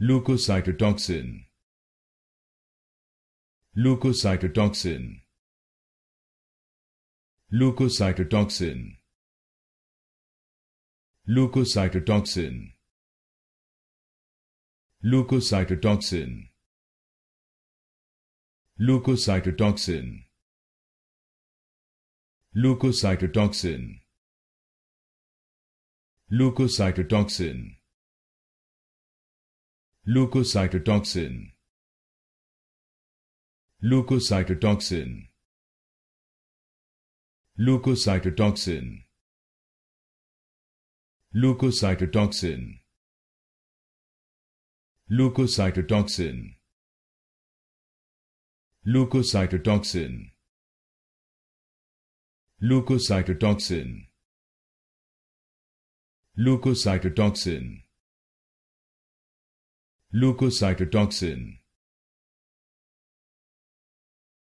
leukocytotoxin leukocytotoxin leukocytotoxin leukocytotoxin leukocytotoxin leukocytotoxin leukocytotoxin leukocytotoxin leukocytotoxin leukocytotoxin leukocytotoxin leukocytotoxin leukocytotoxin leukocytotoxin leukocytotoxin leukocytotoxin leukocytotoxin